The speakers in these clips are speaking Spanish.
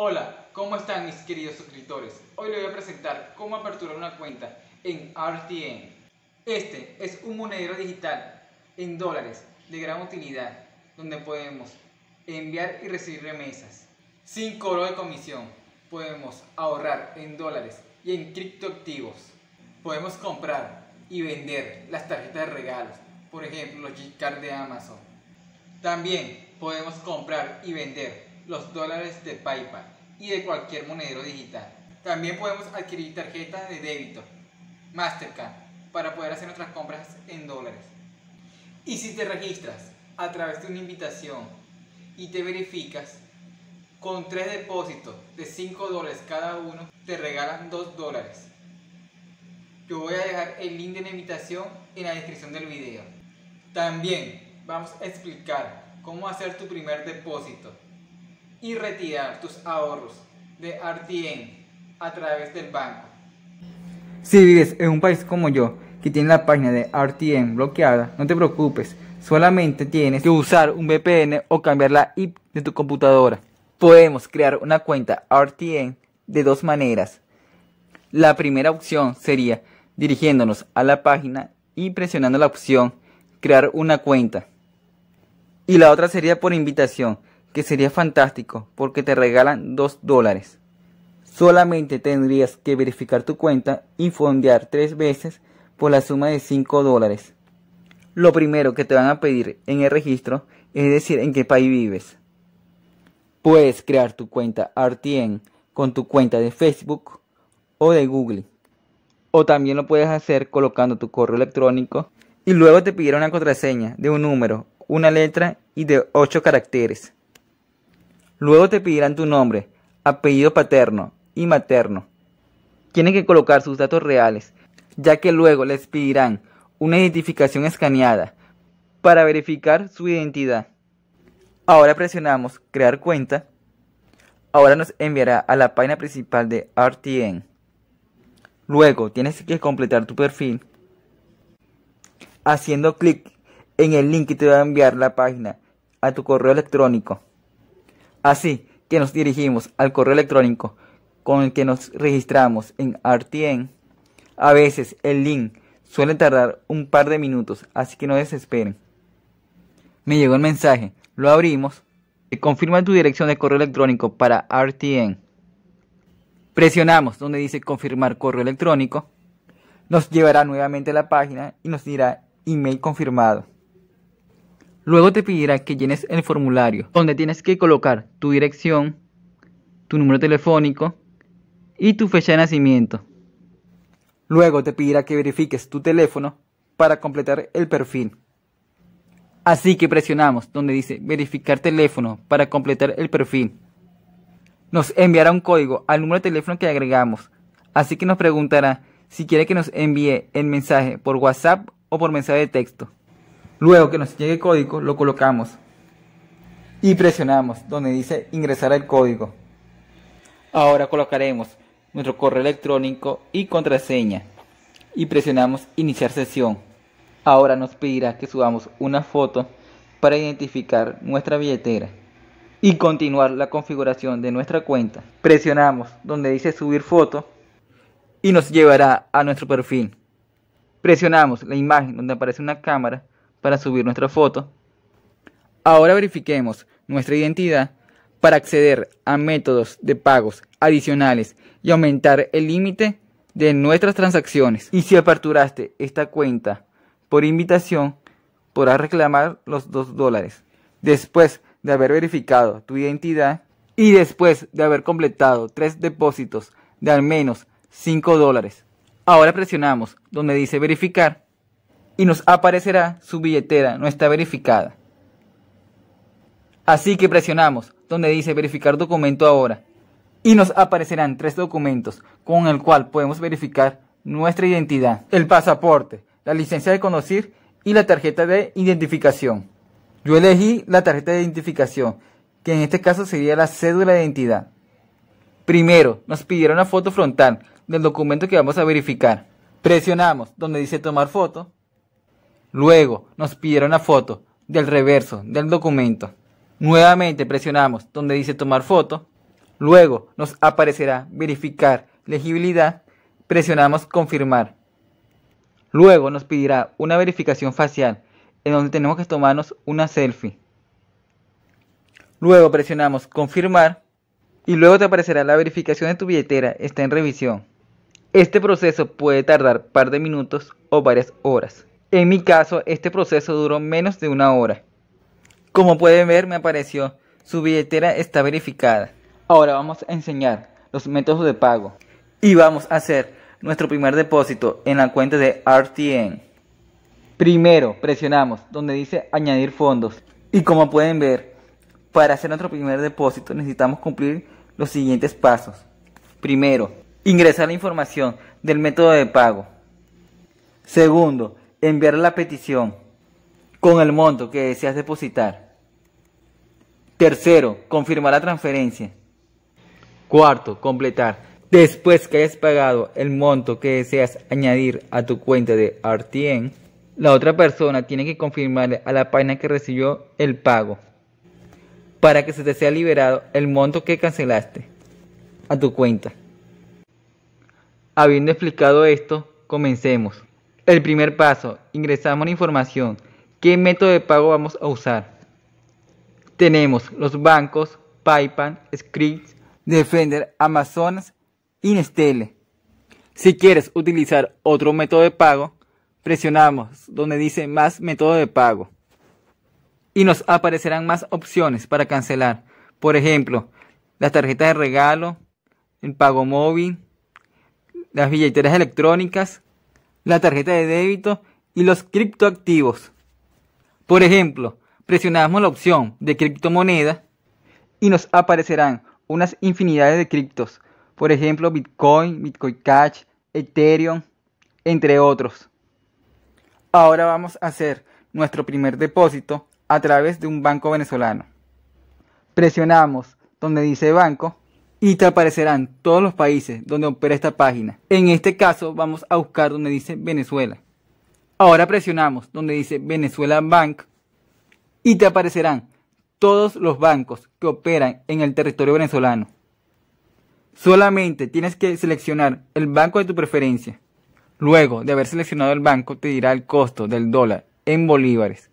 Hola, ¿cómo están mis queridos suscriptores? Hoy les voy a presentar cómo aperturar una cuenta en rtn Este es un monedero digital en dólares de gran utilidad donde podemos enviar y recibir remesas sin cobro de comisión. Podemos ahorrar en dólares y en criptoactivos. Podemos comprar y vender las tarjetas de regalos, por ejemplo los G-Card de Amazon. También podemos comprar y vender los dólares de PayPal y de cualquier monedero digital. También podemos adquirir tarjetas de débito, Mastercard, para poder hacer nuestras compras en dólares. Y si te registras a través de una invitación y te verificas con tres depósitos de 5 dólares cada uno, te regalan 2 dólares. Yo voy a dejar el link de la invitación en la descripción del video. También vamos a explicar cómo hacer tu primer depósito y retirar tus ahorros de RTN a través del banco. Si vives en un país como yo, que tiene la página de RTN bloqueada, no te preocupes, solamente tienes que usar un VPN o cambiar la IP de tu computadora. Podemos crear una cuenta RTN de dos maneras. La primera opción sería dirigiéndonos a la página y presionando la opción crear una cuenta. Y la otra sería por invitación, que sería fantástico porque te regalan 2 dólares. Solamente tendrías que verificar tu cuenta y fondear 3 veces por la suma de 5 dólares. Lo primero que te van a pedir en el registro es decir en qué país vives. Puedes crear tu cuenta RTN con tu cuenta de Facebook o de Google. O también lo puedes hacer colocando tu correo electrónico y luego te pidieron una contraseña de un número, una letra y de 8 caracteres. Luego te pedirán tu nombre, apellido paterno y materno. Tienen que colocar sus datos reales, ya que luego les pedirán una identificación escaneada para verificar su identidad. Ahora presionamos crear cuenta. Ahora nos enviará a la página principal de RTN. Luego tienes que completar tu perfil haciendo clic en el link que te va a enviar la página a tu correo electrónico. Así que nos dirigimos al correo electrónico con el que nos registramos en RTN. A veces el link suele tardar un par de minutos, así que no desesperen. Me llegó el mensaje, lo abrimos y confirma tu dirección de correo electrónico para RTN. Presionamos donde dice confirmar correo electrónico. Nos llevará nuevamente a la página y nos dirá email confirmado. Luego te pedirá que llenes el formulario donde tienes que colocar tu dirección, tu número telefónico y tu fecha de nacimiento. Luego te pedirá que verifiques tu teléfono para completar el perfil. Así que presionamos donde dice verificar teléfono para completar el perfil. Nos enviará un código al número de teléfono que agregamos, así que nos preguntará si quiere que nos envíe el mensaje por WhatsApp o por mensaje de texto. Luego que nos llegue el código, lo colocamos y presionamos donde dice ingresar el código. Ahora colocaremos nuestro correo electrónico y contraseña y presionamos iniciar sesión. Ahora nos pedirá que subamos una foto para identificar nuestra billetera y continuar la configuración de nuestra cuenta. Presionamos donde dice subir foto y nos llevará a nuestro perfil. Presionamos la imagen donde aparece una cámara para subir nuestra foto. Ahora verifiquemos nuestra identidad para acceder a métodos de pagos adicionales y aumentar el límite de nuestras transacciones. Y si aperturaste esta cuenta por invitación, podrás reclamar los 2 dólares. Después de haber verificado tu identidad y después de haber completado tres depósitos de al menos 5 dólares. Ahora presionamos donde dice verificar y nos aparecerá su billetera, no está verificada. Así que presionamos donde dice verificar documento ahora y nos aparecerán tres documentos con el cual podemos verificar nuestra identidad, el pasaporte, la licencia de conocer y la tarjeta de identificación. Yo elegí la tarjeta de identificación, que en este caso sería la cédula de identidad. Primero, nos pidieron una foto frontal del documento que vamos a verificar. Presionamos donde dice tomar foto Luego nos pidieron la foto del reverso del documento. Nuevamente presionamos donde dice tomar foto. Luego nos aparecerá verificar legibilidad. Presionamos confirmar. Luego nos pedirá una verificación facial en donde tenemos que tomarnos una selfie. Luego presionamos confirmar y luego te aparecerá la verificación de tu billetera está en revisión. Este proceso puede tardar par de minutos o varias horas. En mi caso, este proceso duró menos de una hora. Como pueden ver, me apareció, su billetera está verificada. Ahora vamos a enseñar los métodos de pago. Y vamos a hacer nuestro primer depósito en la cuenta de RTN. Primero presionamos donde dice añadir fondos. Y como pueden ver, para hacer nuestro primer depósito necesitamos cumplir los siguientes pasos. Primero, ingresar la información del método de pago. Segundo, enviar la petición con el monto que deseas depositar. Tercero, confirmar la transferencia. Cuarto, completar. Después que hayas pagado el monto que deseas añadir a tu cuenta de RTN, la otra persona tiene que confirmarle a la página que recibió el pago para que se te sea liberado el monto que cancelaste a tu cuenta. Habiendo explicado esto, comencemos. El primer paso, ingresamos la información. ¿Qué método de pago vamos a usar? Tenemos los bancos, PayPal, Scripts, Defender, Amazonas y Si quieres utilizar otro método de pago, presionamos donde dice más método de pago y nos aparecerán más opciones para cancelar. Por ejemplo, las tarjetas de regalo, el pago móvil, las billeteras electrónicas, la tarjeta de débito y los criptoactivos. Por ejemplo, presionamos la opción de criptomoneda y nos aparecerán unas infinidades de criptos, por ejemplo Bitcoin, Bitcoin Cash, Ethereum, entre otros. Ahora vamos a hacer nuestro primer depósito a través de un banco venezolano. Presionamos donde dice banco y te aparecerán todos los países donde opera esta página. En este caso vamos a buscar donde dice Venezuela. Ahora presionamos donde dice Venezuela Bank y te aparecerán todos los bancos que operan en el territorio venezolano. Solamente tienes que seleccionar el banco de tu preferencia. Luego de haber seleccionado el banco te dirá el costo del dólar en bolívares.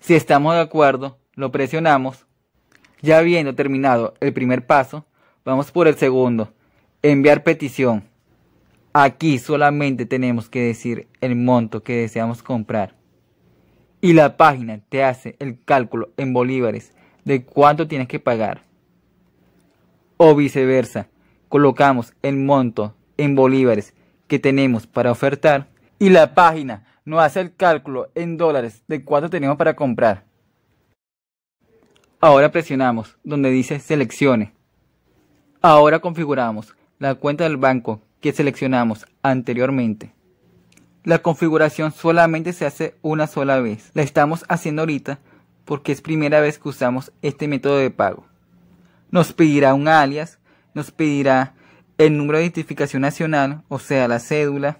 Si estamos de acuerdo, lo presionamos. Ya habiendo terminado el primer paso, Vamos por el segundo. Enviar petición. Aquí solamente tenemos que decir el monto que deseamos comprar. Y la página te hace el cálculo en bolívares de cuánto tienes que pagar. O viceversa, colocamos el monto en bolívares que tenemos para ofertar y la página nos hace el cálculo en dólares de cuánto tenemos para comprar. Ahora presionamos donde dice seleccione Ahora configuramos la cuenta del banco que seleccionamos anteriormente. La configuración solamente se hace una sola vez. La estamos haciendo ahorita porque es primera vez que usamos este método de pago. Nos pedirá un alias, nos pedirá el número de identificación nacional, o sea, la cédula.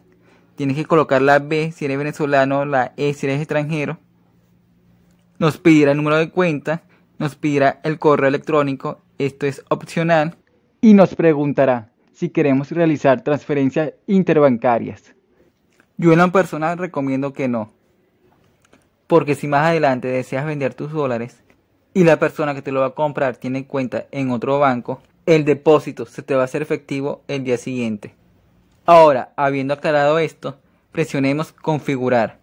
Tienes que colocar la B si eres venezolano, la E si eres extranjero. Nos pedirá el número de cuenta, nos pedirá el correo electrónico, esto es opcional y nos preguntará si queremos realizar transferencias interbancarias. Yo en la personal recomiendo que no, porque si más adelante deseas vender tus dólares y la persona que te lo va a comprar tiene cuenta en otro banco, el depósito se te va a hacer efectivo el día siguiente. Ahora, habiendo aclarado esto, presionemos configurar.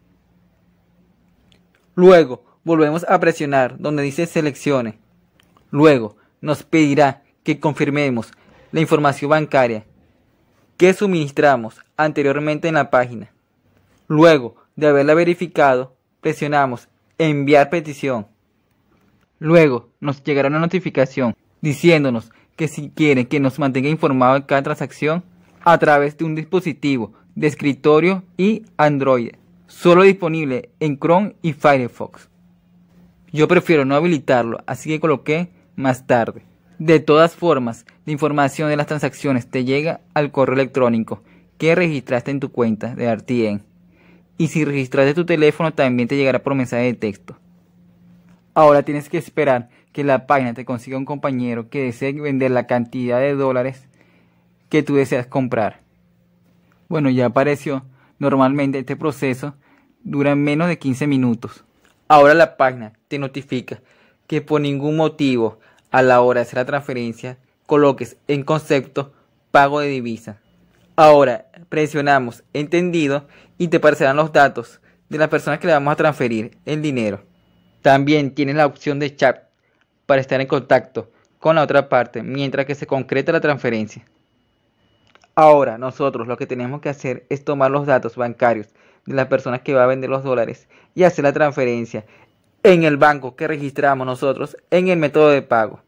Luego, volvemos a presionar donde dice seleccione. Luego, nos pedirá que confirmemos la información bancaria que suministramos anteriormente en la página. Luego de haberla verificado, presionamos Enviar petición. Luego nos llegará una notificación diciéndonos que si quiere que nos mantenga informado de cada transacción a través de un dispositivo de escritorio y Android, solo disponible en Chrome y Firefox. Yo prefiero no habilitarlo, así que coloqué más tarde. De todas formas, la información de las transacciones te llega al correo electrónico que registraste en tu cuenta de RTN. Y si registraste tu teléfono también te llegará por mensaje de texto. Ahora tienes que esperar que la página te consiga un compañero que desee vender la cantidad de dólares que tú deseas comprar. Bueno, ya apareció. Normalmente este proceso dura menos de 15 minutos. Ahora la página te notifica que por ningún motivo a la hora de hacer la transferencia coloques en concepto pago de divisa. Ahora presionamos entendido y te aparecerán los datos de las personas que le vamos a transferir el dinero. También tienes la opción de chat para estar en contacto con la otra parte mientras que se concreta la transferencia. Ahora nosotros lo que tenemos que hacer es tomar los datos bancarios de las personas que va a vender los dólares y hacer la transferencia en el banco que registramos nosotros en el método de pago.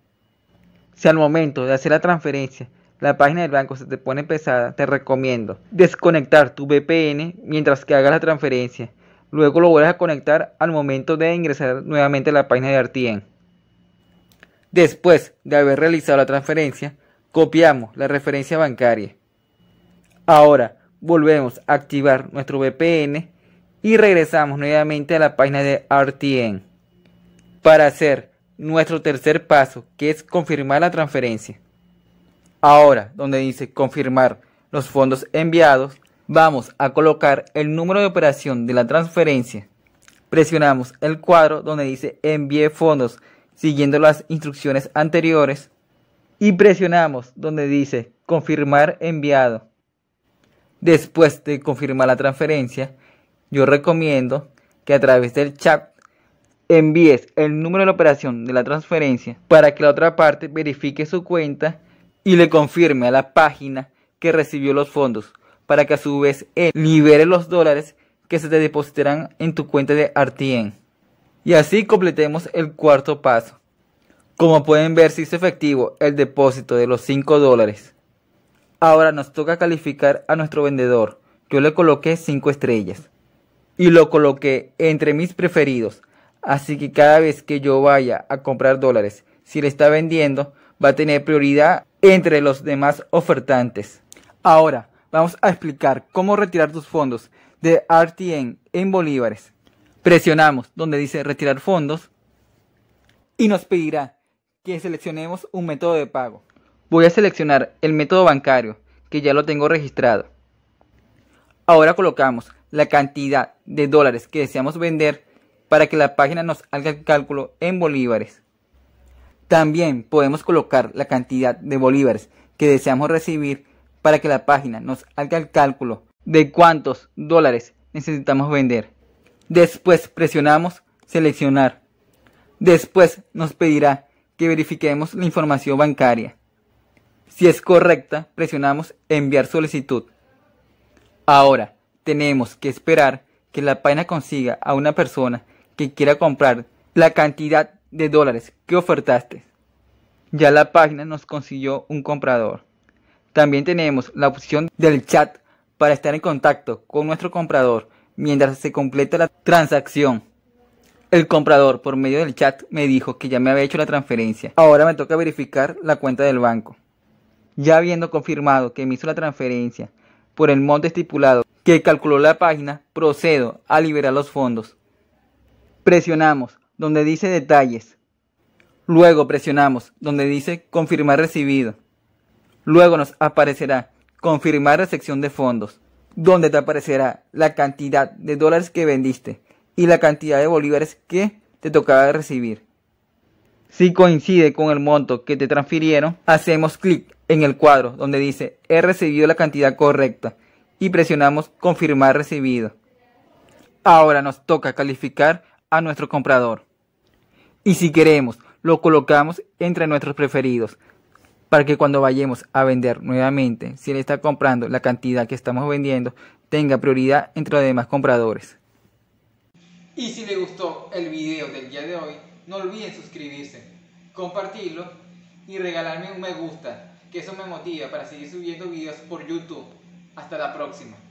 Si al momento de hacer la transferencia la página del banco se te pone pesada, te recomiendo desconectar tu VPN mientras que hagas la transferencia. Luego lo vuelves a conectar al momento de ingresar nuevamente a la página de RTN. Después de haber realizado la transferencia, copiamos la referencia bancaria. Ahora volvemos a activar nuestro VPN y regresamos nuevamente a la página de RTN para hacer nuestro tercer paso, que es confirmar la transferencia. Ahora, donde dice confirmar los fondos enviados, vamos a colocar el número de operación de la transferencia. Presionamos el cuadro donde dice envíe fondos siguiendo las instrucciones anteriores y presionamos donde dice confirmar enviado. Después de confirmar la transferencia, yo recomiendo que a través del chat envíes el número de la operación de la transferencia para que la otra parte verifique su cuenta y le confirme a la página que recibió los fondos para que a su vez él eh, libere los dólares que se te depositarán en tu cuenta de Artien. Y así completemos el cuarto paso. Como pueden ver, se hizo efectivo el depósito de los 5 dólares. Ahora nos toca calificar a nuestro vendedor. Yo le coloqué 5 estrellas y lo coloqué entre mis preferidos. Así que cada vez que yo vaya a comprar dólares, si le está vendiendo, va a tener prioridad entre los demás ofertantes. Ahora, vamos a explicar cómo retirar tus fondos de RTN en bolívares. Presionamos donde dice retirar fondos y nos pedirá que seleccionemos un método de pago. Voy a seleccionar el método bancario que ya lo tengo registrado. Ahora colocamos la cantidad de dólares que deseamos vender para que la página nos haga el cálculo en bolívares. También podemos colocar la cantidad de bolívares que deseamos recibir para que la página nos haga el cálculo de cuántos dólares necesitamos vender. Después presionamos seleccionar. Después nos pedirá que verifiquemos la información bancaria. Si es correcta, presionamos enviar solicitud. Ahora, tenemos que esperar que la página consiga a una persona que quiera comprar la cantidad de dólares que ofertaste. Ya la página nos consiguió un comprador. También tenemos la opción del chat para estar en contacto con nuestro comprador mientras se completa la transacción. El comprador por medio del chat me dijo que ya me había hecho la transferencia. Ahora me toca verificar la cuenta del banco. Ya habiendo confirmado que me hizo la transferencia por el monto estipulado que calculó la página, procedo a liberar los fondos. Presionamos donde dice detalles. Luego presionamos donde dice confirmar recibido. Luego nos aparecerá confirmar recepción de fondos, donde te aparecerá la cantidad de dólares que vendiste y la cantidad de bolívares que te tocaba recibir. Si coincide con el monto que te transfirieron, hacemos clic en el cuadro donde dice he recibido la cantidad correcta y presionamos confirmar recibido. Ahora nos toca calificar a nuestro comprador. Y si queremos, lo colocamos entre nuestros preferidos para que cuando vayamos a vender nuevamente, si él está comprando la cantidad que estamos vendiendo, tenga prioridad entre los demás compradores. Y si le gustó el video del día de hoy, no olviden suscribirse, compartirlo y regalarme un me gusta, que eso me motiva para seguir subiendo videos por YouTube. Hasta la próxima.